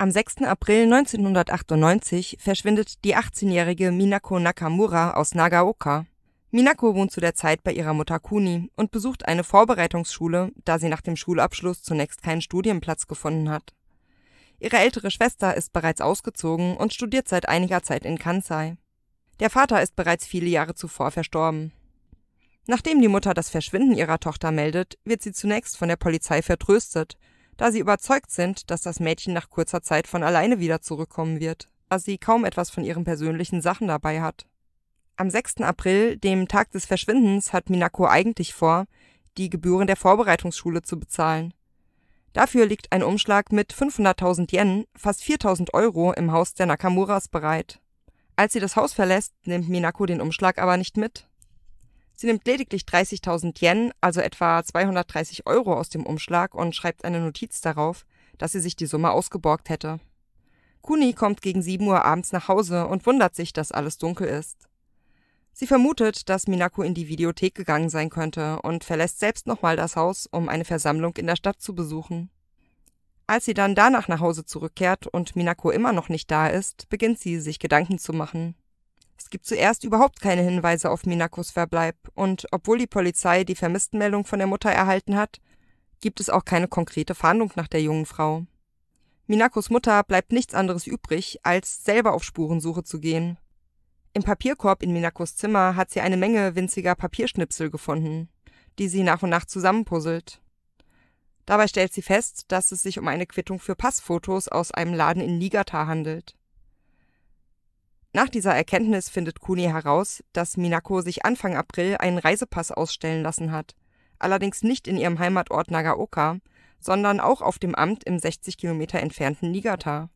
Am 6. April 1998 verschwindet die 18-jährige Minako Nakamura aus Nagaoka. Minako wohnt zu der Zeit bei ihrer Mutter Kuni und besucht eine Vorbereitungsschule, da sie nach dem Schulabschluss zunächst keinen Studienplatz gefunden hat. Ihre ältere Schwester ist bereits ausgezogen und studiert seit einiger Zeit in Kansai. Der Vater ist bereits viele Jahre zuvor verstorben. Nachdem die Mutter das Verschwinden ihrer Tochter meldet, wird sie zunächst von der Polizei vertröstet da sie überzeugt sind, dass das Mädchen nach kurzer Zeit von alleine wieder zurückkommen wird, da sie kaum etwas von ihren persönlichen Sachen dabei hat. Am 6. April, dem Tag des Verschwindens, hat Minako eigentlich vor, die Gebühren der Vorbereitungsschule zu bezahlen. Dafür liegt ein Umschlag mit 500.000 Yen, fast 4.000 Euro, im Haus der Nakamuras bereit. Als sie das Haus verlässt, nimmt Minako den Umschlag aber nicht mit. Sie nimmt lediglich 30.000 Yen, also etwa 230 Euro aus dem Umschlag und schreibt eine Notiz darauf, dass sie sich die Summe ausgeborgt hätte. Kuni kommt gegen 7 Uhr abends nach Hause und wundert sich, dass alles dunkel ist. Sie vermutet, dass Minako in die Videothek gegangen sein könnte und verlässt selbst nochmal das Haus, um eine Versammlung in der Stadt zu besuchen. Als sie dann danach nach Hause zurückkehrt und Minako immer noch nicht da ist, beginnt sie sich Gedanken zu machen. Es gibt zuerst überhaupt keine Hinweise auf Minakos Verbleib und obwohl die Polizei die Vermisstenmeldung von der Mutter erhalten hat, gibt es auch keine konkrete Fahndung nach der jungen Frau. Minakos Mutter bleibt nichts anderes übrig, als selber auf Spurensuche zu gehen. Im Papierkorb in Minakos Zimmer hat sie eine Menge winziger Papierschnipsel gefunden, die sie nach und nach zusammenpuzzelt. Dabei stellt sie fest, dass es sich um eine Quittung für Passfotos aus einem Laden in Niigata handelt. Nach dieser Erkenntnis findet Kuni heraus, dass Minako sich Anfang April einen Reisepass ausstellen lassen hat, allerdings nicht in ihrem Heimatort Nagaoka, sondern auch auf dem Amt im 60 Kilometer entfernten Niigata.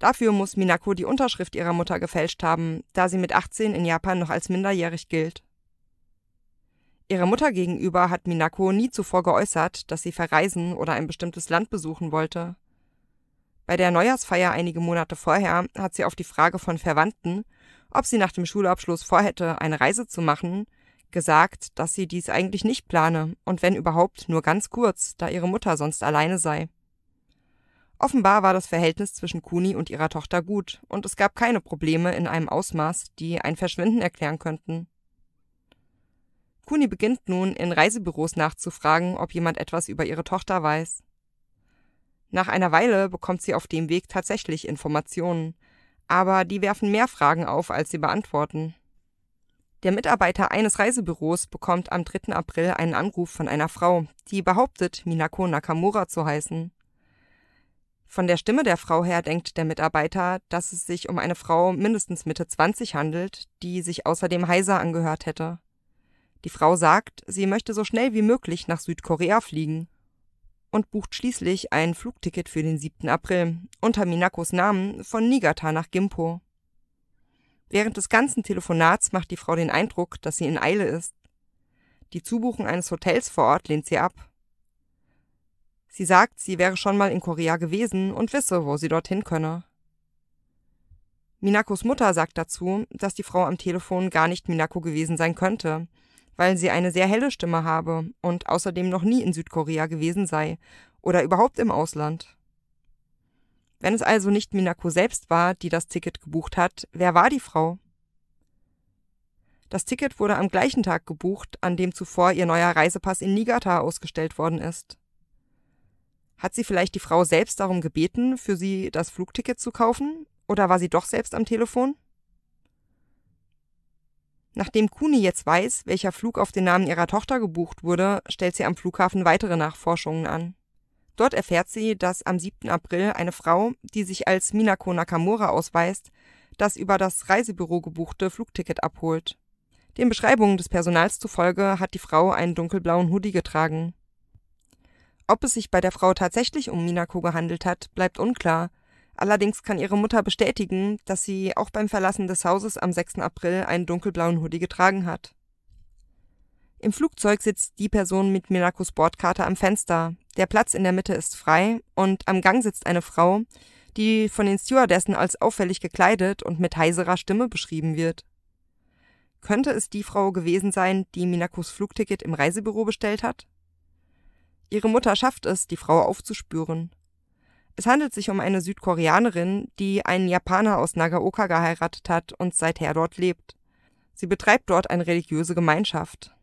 Dafür muss Minako die Unterschrift ihrer Mutter gefälscht haben, da sie mit 18 in Japan noch als minderjährig gilt. Ihrer Mutter gegenüber hat Minako nie zuvor geäußert, dass sie verreisen oder ein bestimmtes Land besuchen wollte. Bei der Neujahrsfeier einige Monate vorher hat sie auf die Frage von Verwandten, ob sie nach dem Schulabschluss vorhätte, eine Reise zu machen, gesagt, dass sie dies eigentlich nicht plane und wenn überhaupt nur ganz kurz, da ihre Mutter sonst alleine sei. Offenbar war das Verhältnis zwischen Kuni und ihrer Tochter gut und es gab keine Probleme in einem Ausmaß, die ein Verschwinden erklären könnten. Kuni beginnt nun, in Reisebüros nachzufragen, ob jemand etwas über ihre Tochter weiß. Nach einer Weile bekommt sie auf dem Weg tatsächlich Informationen, aber die werfen mehr Fragen auf, als sie beantworten. Der Mitarbeiter eines Reisebüros bekommt am 3. April einen Anruf von einer Frau, die behauptet, Minako Nakamura zu heißen. Von der Stimme der Frau her denkt der Mitarbeiter, dass es sich um eine Frau mindestens Mitte 20 handelt, die sich außerdem heiser angehört hätte. Die Frau sagt, sie möchte so schnell wie möglich nach Südkorea fliegen und bucht schließlich ein Flugticket für den 7. April unter Minakos Namen von Niigata nach Gimpo. Während des ganzen Telefonats macht die Frau den Eindruck, dass sie in Eile ist. Die Zubuchung eines Hotels vor Ort lehnt sie ab. Sie sagt, sie wäre schon mal in Korea gewesen und wisse, wo sie dorthin könne. Minakos Mutter sagt dazu, dass die Frau am Telefon gar nicht Minako gewesen sein könnte, weil sie eine sehr helle Stimme habe und außerdem noch nie in Südkorea gewesen sei oder überhaupt im Ausland. Wenn es also nicht Minako selbst war, die das Ticket gebucht hat, wer war die Frau? Das Ticket wurde am gleichen Tag gebucht, an dem zuvor ihr neuer Reisepass in Niigata ausgestellt worden ist. Hat sie vielleicht die Frau selbst darum gebeten, für sie das Flugticket zu kaufen, oder war sie doch selbst am Telefon? Nachdem Kuni jetzt weiß, welcher Flug auf den Namen ihrer Tochter gebucht wurde, stellt sie am Flughafen weitere Nachforschungen an. Dort erfährt sie, dass am 7. April eine Frau, die sich als Minako Nakamura ausweist, das über das Reisebüro gebuchte Flugticket abholt. Den Beschreibungen des Personals zufolge hat die Frau einen dunkelblauen Hoodie getragen. Ob es sich bei der Frau tatsächlich um Minako gehandelt hat, bleibt unklar, Allerdings kann ihre Mutter bestätigen, dass sie auch beim Verlassen des Hauses am 6. April einen dunkelblauen Hoodie getragen hat. Im Flugzeug sitzt die Person mit Minakos Bordkarte am Fenster. Der Platz in der Mitte ist frei und am Gang sitzt eine Frau, die von den Stewardessen als auffällig gekleidet und mit heiserer Stimme beschrieben wird. Könnte es die Frau gewesen sein, die Minakos Flugticket im Reisebüro bestellt hat? Ihre Mutter schafft es, die Frau aufzuspüren. Es handelt sich um eine Südkoreanerin, die einen Japaner aus Nagaoka geheiratet hat und seither dort lebt. Sie betreibt dort eine religiöse Gemeinschaft.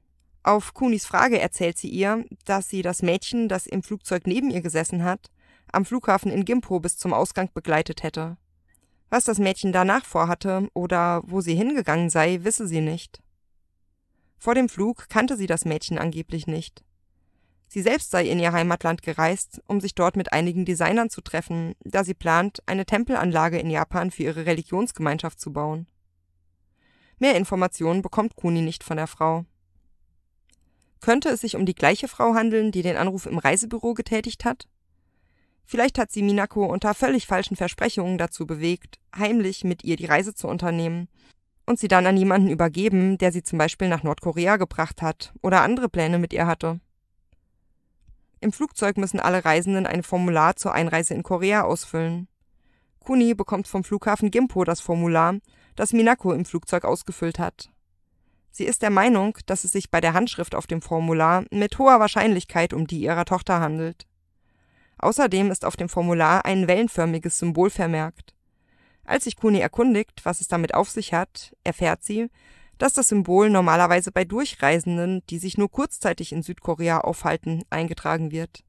Auf Kunis Frage erzählt sie ihr, dass sie das Mädchen, das im Flugzeug neben ihr gesessen hat, am Flughafen in Gimpo bis zum Ausgang begleitet hätte. Was das Mädchen danach vorhatte oder wo sie hingegangen sei, wisse sie nicht. Vor dem Flug kannte sie das Mädchen angeblich nicht. Sie selbst sei in ihr Heimatland gereist, um sich dort mit einigen Designern zu treffen, da sie plant, eine Tempelanlage in Japan für ihre Religionsgemeinschaft zu bauen. Mehr Informationen bekommt Kuni nicht von der Frau. Könnte es sich um die gleiche Frau handeln, die den Anruf im Reisebüro getätigt hat? Vielleicht hat sie Minako unter völlig falschen Versprechungen dazu bewegt, heimlich mit ihr die Reise zu unternehmen und sie dann an jemanden übergeben, der sie zum Beispiel nach Nordkorea gebracht hat oder andere Pläne mit ihr hatte. Im Flugzeug müssen alle Reisenden ein Formular zur Einreise in Korea ausfüllen. Kuni bekommt vom Flughafen Gimpo das Formular, das Minako im Flugzeug ausgefüllt hat. Sie ist der Meinung, dass es sich bei der Handschrift auf dem Formular mit hoher Wahrscheinlichkeit um die ihrer Tochter handelt. Außerdem ist auf dem Formular ein wellenförmiges Symbol vermerkt. Als sich Kuni erkundigt, was es damit auf sich hat, erfährt sie, dass das Symbol normalerweise bei Durchreisenden, die sich nur kurzzeitig in Südkorea aufhalten, eingetragen wird.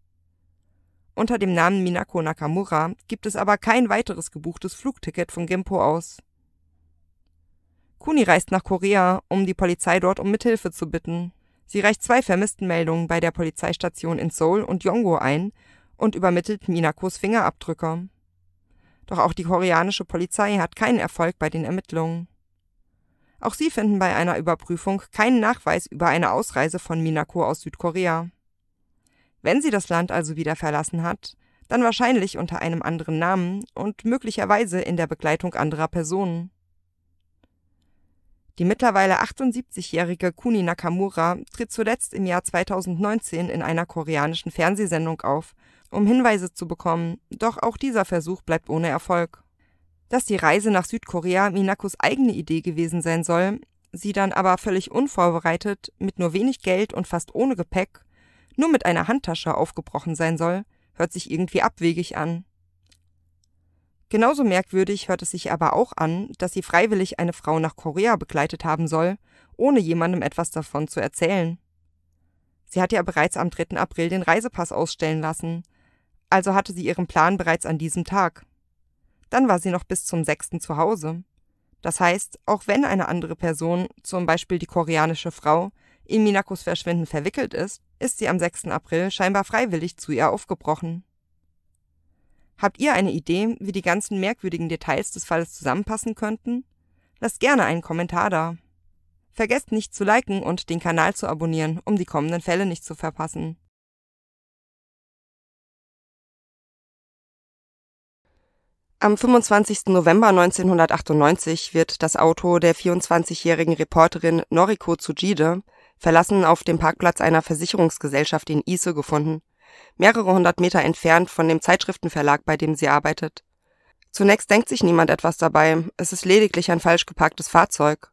Unter dem Namen Minako Nakamura gibt es aber kein weiteres gebuchtes Flugticket von Gimpo aus. Kuni reist nach Korea, um die Polizei dort um Mithilfe zu bitten. Sie reicht zwei Vermisstenmeldungen bei der Polizeistation in Seoul und Yongo ein und übermittelt Minakos Fingerabdrücke. Doch auch die koreanische Polizei hat keinen Erfolg bei den Ermittlungen. Auch sie finden bei einer Überprüfung keinen Nachweis über eine Ausreise von Minako aus Südkorea. Wenn sie das Land also wieder verlassen hat, dann wahrscheinlich unter einem anderen Namen und möglicherweise in der Begleitung anderer Personen. Die mittlerweile 78-jährige Kuni Nakamura tritt zuletzt im Jahr 2019 in einer koreanischen Fernsehsendung auf, um Hinweise zu bekommen, doch auch dieser Versuch bleibt ohne Erfolg dass die Reise nach Südkorea Minakos eigene Idee gewesen sein soll, sie dann aber völlig unvorbereitet, mit nur wenig Geld und fast ohne Gepäck, nur mit einer Handtasche aufgebrochen sein soll, hört sich irgendwie abwegig an. Genauso merkwürdig hört es sich aber auch an, dass sie freiwillig eine Frau nach Korea begleitet haben soll, ohne jemandem etwas davon zu erzählen. Sie hat ja bereits am 3. April den Reisepass ausstellen lassen, also hatte sie ihren Plan bereits an diesem Tag. Dann war sie noch bis zum 6. zu Hause. Das heißt, auch wenn eine andere Person, zum Beispiel die koreanische Frau, in Minakos Verschwinden verwickelt ist, ist sie am 6. April scheinbar freiwillig zu ihr aufgebrochen. Habt ihr eine Idee, wie die ganzen merkwürdigen Details des Falles zusammenpassen könnten? Lasst gerne einen Kommentar da. Vergesst nicht zu liken und den Kanal zu abonnieren, um die kommenden Fälle nicht zu verpassen. Am 25. November 1998 wird das Auto der 24-jährigen Reporterin Noriko Tsujide verlassen auf dem Parkplatz einer Versicherungsgesellschaft in Ise gefunden, mehrere hundert Meter entfernt von dem Zeitschriftenverlag, bei dem sie arbeitet. Zunächst denkt sich niemand etwas dabei, es ist lediglich ein falsch geparktes Fahrzeug.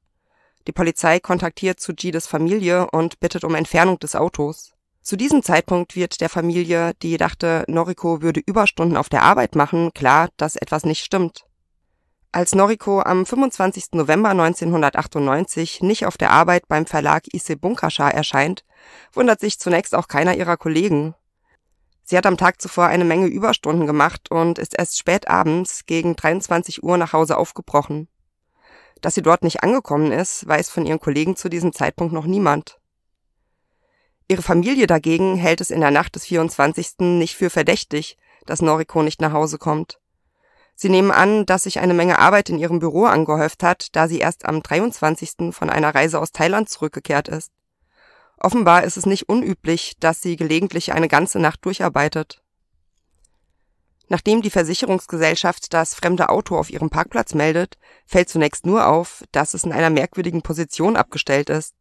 Die Polizei kontaktiert Tsujides Familie und bittet um Entfernung des Autos. Zu diesem Zeitpunkt wird der Familie, die dachte, Noriko würde Überstunden auf der Arbeit machen, klar, dass etwas nicht stimmt. Als Noriko am 25. November 1998 nicht auf der Arbeit beim Verlag Ise Bunkascha erscheint, wundert sich zunächst auch keiner ihrer Kollegen. Sie hat am Tag zuvor eine Menge Überstunden gemacht und ist erst spät abends gegen 23 Uhr nach Hause aufgebrochen. Dass sie dort nicht angekommen ist, weiß von ihren Kollegen zu diesem Zeitpunkt noch niemand. Ihre Familie dagegen hält es in der Nacht des 24. nicht für verdächtig, dass Noriko nicht nach Hause kommt. Sie nehmen an, dass sich eine Menge Arbeit in ihrem Büro angehäuft hat, da sie erst am 23. von einer Reise aus Thailand zurückgekehrt ist. Offenbar ist es nicht unüblich, dass sie gelegentlich eine ganze Nacht durcharbeitet. Nachdem die Versicherungsgesellschaft das fremde Auto auf ihrem Parkplatz meldet, fällt zunächst nur auf, dass es in einer merkwürdigen Position abgestellt ist.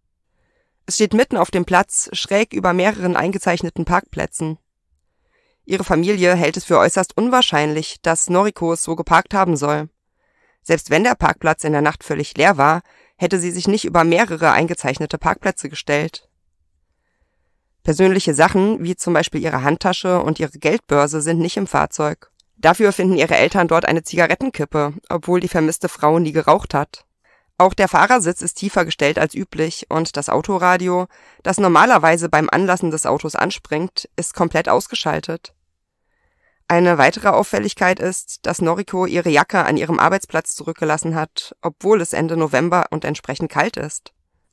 Es steht mitten auf dem Platz, schräg über mehreren eingezeichneten Parkplätzen. Ihre Familie hält es für äußerst unwahrscheinlich, dass Noriko es so geparkt haben soll. Selbst wenn der Parkplatz in der Nacht völlig leer war, hätte sie sich nicht über mehrere eingezeichnete Parkplätze gestellt. Persönliche Sachen, wie zum Beispiel ihre Handtasche und ihre Geldbörse, sind nicht im Fahrzeug. Dafür finden ihre Eltern dort eine Zigarettenkippe, obwohl die vermisste Frau nie geraucht hat. Auch der Fahrersitz ist tiefer gestellt als üblich und das Autoradio, das normalerweise beim Anlassen des Autos anspringt, ist komplett ausgeschaltet. Eine weitere Auffälligkeit ist, dass Noriko ihre Jacke an ihrem Arbeitsplatz zurückgelassen hat, obwohl es Ende November und entsprechend kalt ist.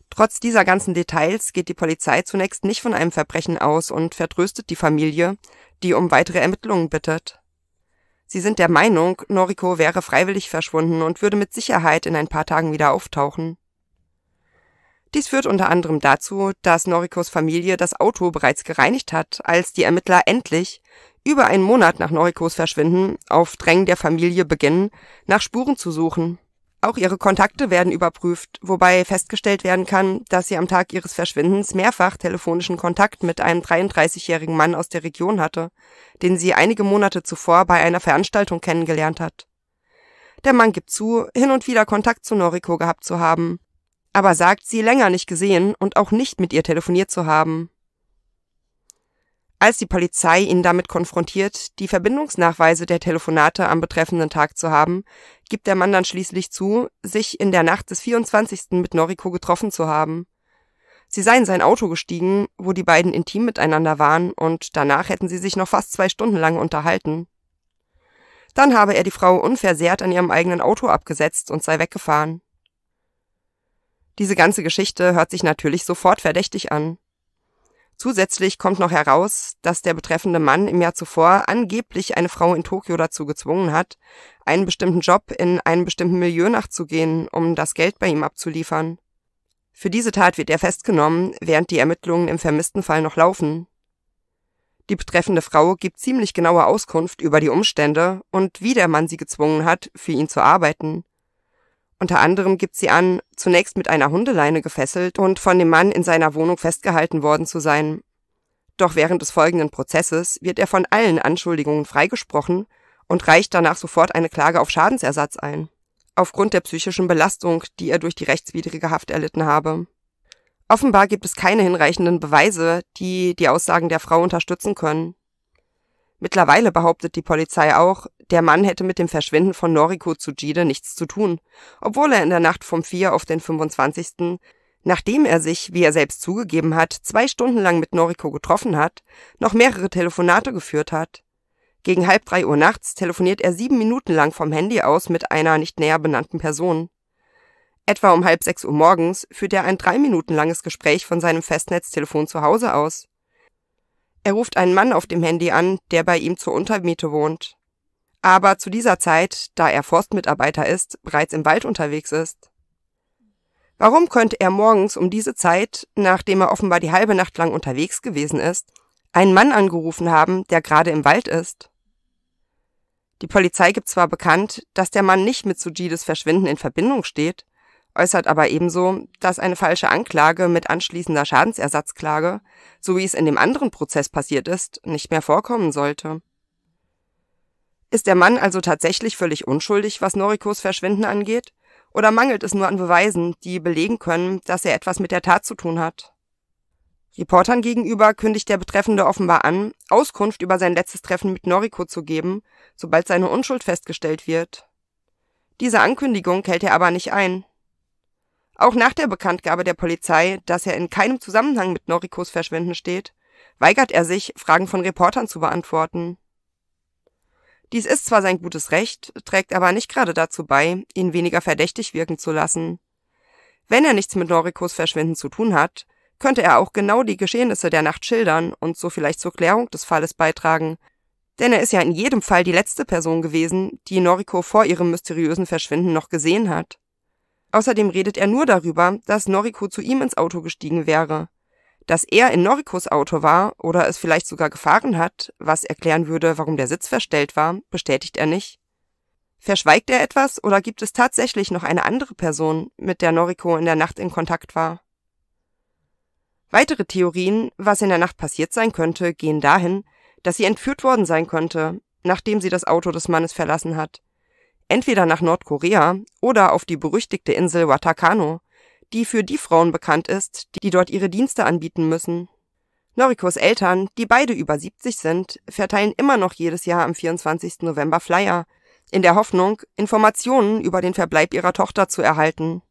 Trotz dieser ganzen Details geht die Polizei zunächst nicht von einem Verbrechen aus und vertröstet die Familie, die um weitere Ermittlungen bittet. Sie sind der Meinung, Noriko wäre freiwillig verschwunden und würde mit Sicherheit in ein paar Tagen wieder auftauchen. Dies führt unter anderem dazu, dass Norikos Familie das Auto bereits gereinigt hat, als die Ermittler endlich, über einen Monat nach Norikos Verschwinden, auf Drängen der Familie beginnen, nach Spuren zu suchen auch ihre Kontakte werden überprüft, wobei festgestellt werden kann, dass sie am Tag ihres Verschwindens mehrfach telefonischen Kontakt mit einem 33-jährigen Mann aus der Region hatte, den sie einige Monate zuvor bei einer Veranstaltung kennengelernt hat. Der Mann gibt zu, hin und wieder Kontakt zu Noriko gehabt zu haben, aber sagt, sie länger nicht gesehen und auch nicht mit ihr telefoniert zu haben als die Polizei ihn damit konfrontiert, die Verbindungsnachweise der Telefonate am betreffenden Tag zu haben, gibt der Mann dann schließlich zu, sich in der Nacht des 24. mit Noriko getroffen zu haben. Sie sei in sein Auto gestiegen, wo die beiden intim miteinander waren, und danach hätten sie sich noch fast zwei Stunden lang unterhalten. Dann habe er die Frau unversehrt an ihrem eigenen Auto abgesetzt und sei weggefahren. Diese ganze Geschichte hört sich natürlich sofort verdächtig an. Zusätzlich kommt noch heraus, dass der betreffende Mann im Jahr zuvor angeblich eine Frau in Tokio dazu gezwungen hat, einen bestimmten Job in einem bestimmten Milieu nachzugehen, um das Geld bei ihm abzuliefern. Für diese Tat wird er festgenommen, während die Ermittlungen im vermissten Fall noch laufen. Die betreffende Frau gibt ziemlich genaue Auskunft über die Umstände und wie der Mann sie gezwungen hat, für ihn zu arbeiten. Unter anderem gibt sie an, zunächst mit einer Hundeleine gefesselt und von dem Mann in seiner Wohnung festgehalten worden zu sein. Doch während des folgenden Prozesses wird er von allen Anschuldigungen freigesprochen und reicht danach sofort eine Klage auf Schadensersatz ein, aufgrund der psychischen Belastung, die er durch die rechtswidrige Haft erlitten habe. Offenbar gibt es keine hinreichenden Beweise, die die Aussagen der Frau unterstützen können. Mittlerweile behauptet die Polizei auch, der Mann hätte mit dem Verschwinden von Noriko Tsujide nichts zu tun, obwohl er in der Nacht vom 4 auf den 25., nachdem er sich, wie er selbst zugegeben hat, zwei Stunden lang mit Noriko getroffen hat, noch mehrere Telefonate geführt hat. Gegen halb drei Uhr nachts telefoniert er sieben Minuten lang vom Handy aus mit einer nicht näher benannten Person. Etwa um halb sechs Uhr morgens führt er ein drei Minuten langes Gespräch von seinem Festnetztelefon zu Hause aus. Er ruft einen Mann auf dem Handy an, der bei ihm zur Untermiete wohnt. Aber zu dieser Zeit, da er Forstmitarbeiter ist, bereits im Wald unterwegs ist. Warum könnte er morgens um diese Zeit, nachdem er offenbar die halbe Nacht lang unterwegs gewesen ist, einen Mann angerufen haben, der gerade im Wald ist? Die Polizei gibt zwar bekannt, dass der Mann nicht mit Sujides Verschwinden in Verbindung steht, äußert aber ebenso, dass eine falsche Anklage mit anschließender Schadensersatzklage, so wie es in dem anderen Prozess passiert ist, nicht mehr vorkommen sollte. Ist der Mann also tatsächlich völlig unschuldig, was Norikos Verschwinden angeht? Oder mangelt es nur an Beweisen, die belegen können, dass er etwas mit der Tat zu tun hat? Reportern gegenüber kündigt der Betreffende offenbar an, Auskunft über sein letztes Treffen mit Noriko zu geben, sobald seine Unschuld festgestellt wird. Diese Ankündigung hält er aber nicht ein. Auch nach der Bekanntgabe der Polizei, dass er in keinem Zusammenhang mit Norikos Verschwinden steht, weigert er sich, Fragen von Reportern zu beantworten. Dies ist zwar sein gutes Recht, trägt aber nicht gerade dazu bei, ihn weniger verdächtig wirken zu lassen. Wenn er nichts mit Norikos Verschwinden zu tun hat, könnte er auch genau die Geschehnisse der Nacht schildern und so vielleicht zur Klärung des Falles beitragen, denn er ist ja in jedem Fall die letzte Person gewesen, die Noriko vor ihrem mysteriösen Verschwinden noch gesehen hat. Außerdem redet er nur darüber, dass Noriko zu ihm ins Auto gestiegen wäre. Dass er in Norikos Auto war oder es vielleicht sogar gefahren hat, was erklären würde, warum der Sitz verstellt war, bestätigt er nicht. Verschweigt er etwas oder gibt es tatsächlich noch eine andere Person, mit der Noriko in der Nacht in Kontakt war? Weitere Theorien, was in der Nacht passiert sein könnte, gehen dahin, dass sie entführt worden sein könnte, nachdem sie das Auto des Mannes verlassen hat entweder nach Nordkorea oder auf die berüchtigte Insel Watakano, die für die Frauen bekannt ist, die dort ihre Dienste anbieten müssen. Norikos Eltern, die beide über 70 sind, verteilen immer noch jedes Jahr am 24. November Flyer, in der Hoffnung, Informationen über den Verbleib ihrer Tochter zu erhalten.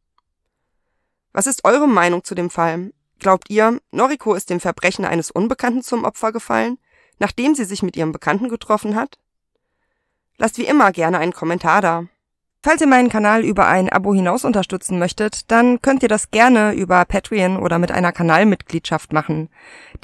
Was ist eure Meinung zu dem Fall? Glaubt ihr, Noriko ist dem Verbrechen eines Unbekannten zum Opfer gefallen, nachdem sie sich mit ihrem Bekannten getroffen hat? Lasst wie immer gerne einen Kommentar da. Falls ihr meinen Kanal über ein Abo hinaus unterstützen möchtet, dann könnt ihr das gerne über Patreon oder mit einer Kanalmitgliedschaft machen.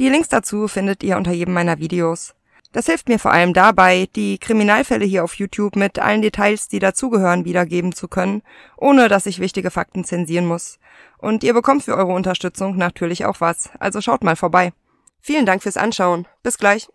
Die Links dazu findet ihr unter jedem meiner Videos. Das hilft mir vor allem dabei, die Kriminalfälle hier auf YouTube mit allen Details, die dazugehören, wiedergeben zu können, ohne dass ich wichtige Fakten zensieren muss. Und ihr bekommt für eure Unterstützung natürlich auch was, also schaut mal vorbei. Vielen Dank fürs Anschauen. Bis gleich.